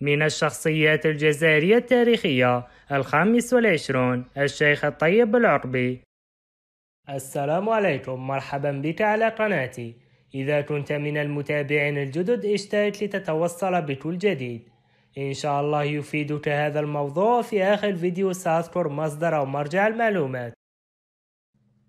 من الشخصيات الجزائرية التاريخية الخامس والعشرون الشيخ الطيب العربي السلام عليكم مرحبا بك على قناتي إذا كنت من المتابعين الجدد اشترك لتتوصل بكل جديد إن شاء الله يفيدك هذا الموضوع في آخر فيديو سأذكر مصدر أو مرجع المعلومات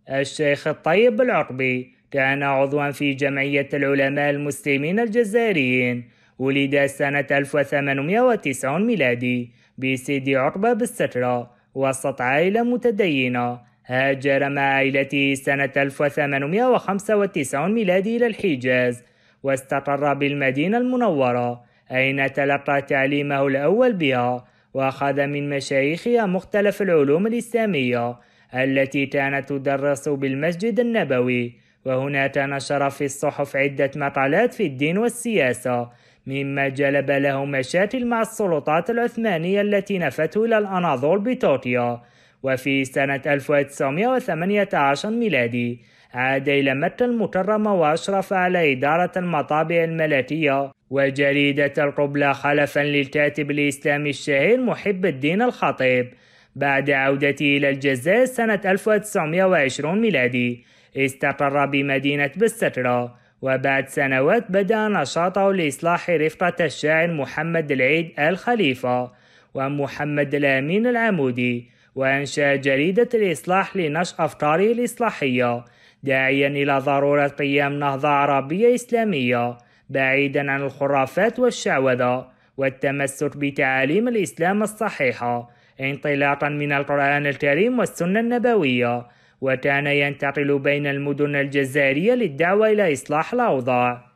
الشيخ الطيب العقبي كان عضوا في جمعية العلماء المسلمين الجزائريين ولد سنة 1890 ميلادي بسيدي عقبة بالسترة وسط عائلة متدينة هاجر مع عائلته سنة 1895 ميلادي إلى الحجاز واستقر بالمدينة المنورة أين تلقى تعليمه الأول بها وأخذ من مشايخها مختلف العلوم الإسلامية التي كانت تدرس بالمسجد النبوي وهناك نشر في الصحف عدة مقالات في الدين والسياسة مما جلب له مشاكل مع السلطات العثمانية التي نفته إلى الأناضول بتوتيا وفي سنة 1918 ميلادي عاد إلى مكة المكرمة وأشرف على إدارة المطابع الملكية وجريدة القبلة خلفا للكاتب الإسلامي الشهير محب الدين الخطيب بعد عودته إلى الجزائر سنة 1920 ميلادي استقر بمدينة بسترة وبعد سنوات بدأ نشاطه لإصلاح رفقة الشاعر محمد العيد آل خليفة ومحمد الأمين العمودي وأنشأ جريدة الإصلاح لنشر أفكاره الإصلاحية داعيا إلى ضرورة قيام نهضة عربية إسلامية بعيدا عن الخرافات والشعوذة والتمسك بتعاليم الإسلام الصحيحة انطلاقا من القرآن الكريم والسنة النبوية وكان ينتقل بين المدن الجزائرية للدعوة إلى إصلاح الأوضاع.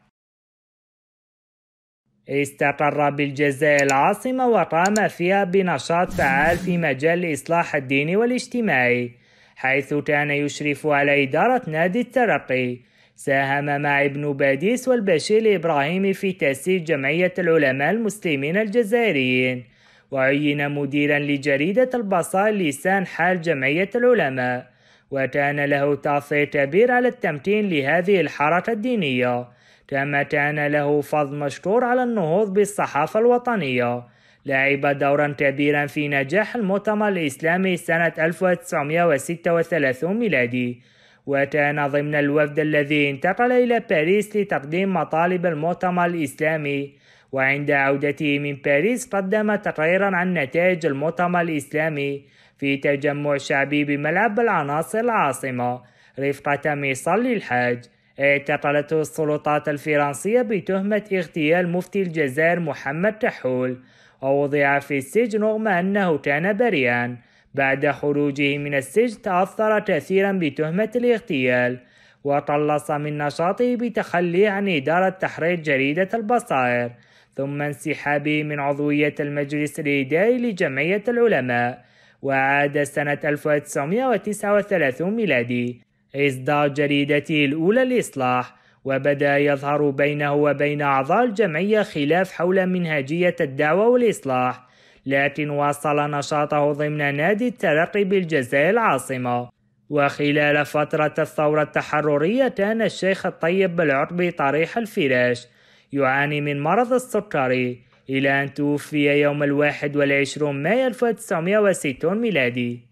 استقر بالجزائر العاصمة وقام فيها بنشاط فعال في مجال الإصلاح الديني والاجتماعي، حيث كان يشرف على إدارة نادي الترقي. ساهم مع ابن باديس والبشير إبراهيم في تأسيس جمعية العلماء المسلمين الجزائريين، وعين مديرا لجريدة البصائر لسان حال جمعية العلماء، وكان له تأثير كبير على التمتين لهذه الحركة الدينية كما كان له فضل مشكور على النهوض بالصحافة الوطنية لعب دورا كبيرا في نجاح المؤتمر الإسلامي سنة 1936 ميلادي وكان ضمن الوفد الذي انتقل إلى باريس لتقديم مطالب المؤتمر الإسلامي وعند عودته من باريس قدم تقريرا عن نتائج المؤتمر الإسلامي في تجمع شعبي بملعب العناصر العاصمة رفقة ميصلي الحاج اعتقلته السلطات الفرنسية بتهمة اغتيال مفتي الجزائر محمد تحول ووضع في السجن رغم أنه كان بريئا بعد خروجه من السجن تأثر كثيرا بتهمة الاغتيال وقلص من نشاطه بتخليه عن إدارة تحرير جريدة البصائر ثم انسحابه من عضوية المجلس الإداري لجمعية العلماء وعاد سنة 1939 ميلادي إصدار جريدته الأولى الإصلاح وبدا يظهر بينه وبين أعضاء الجمعية خلاف حول منهجية الدعوة والإصلاح لكن واصل نشاطه ضمن نادي الترقي بالجزائر العاصمة وخلال فترة الثورة التحررية كان الشيخ الطيب بالعطب طريح الفراش يعاني من مرض السكري إلى أن توفي يوم الواحد والعشرون مايو 1960 ميلادي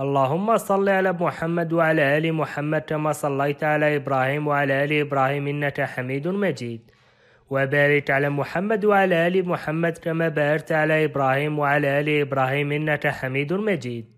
اللهم صل على محمد وعلى آل محمد كما صليت على إبراهيم وعلى آل إبراهيم إنك حميد مجيد وبارك على محمد وعلى آل محمد كما باركت على إبراهيم وعلى آل إبراهيم إنك حميد مجيد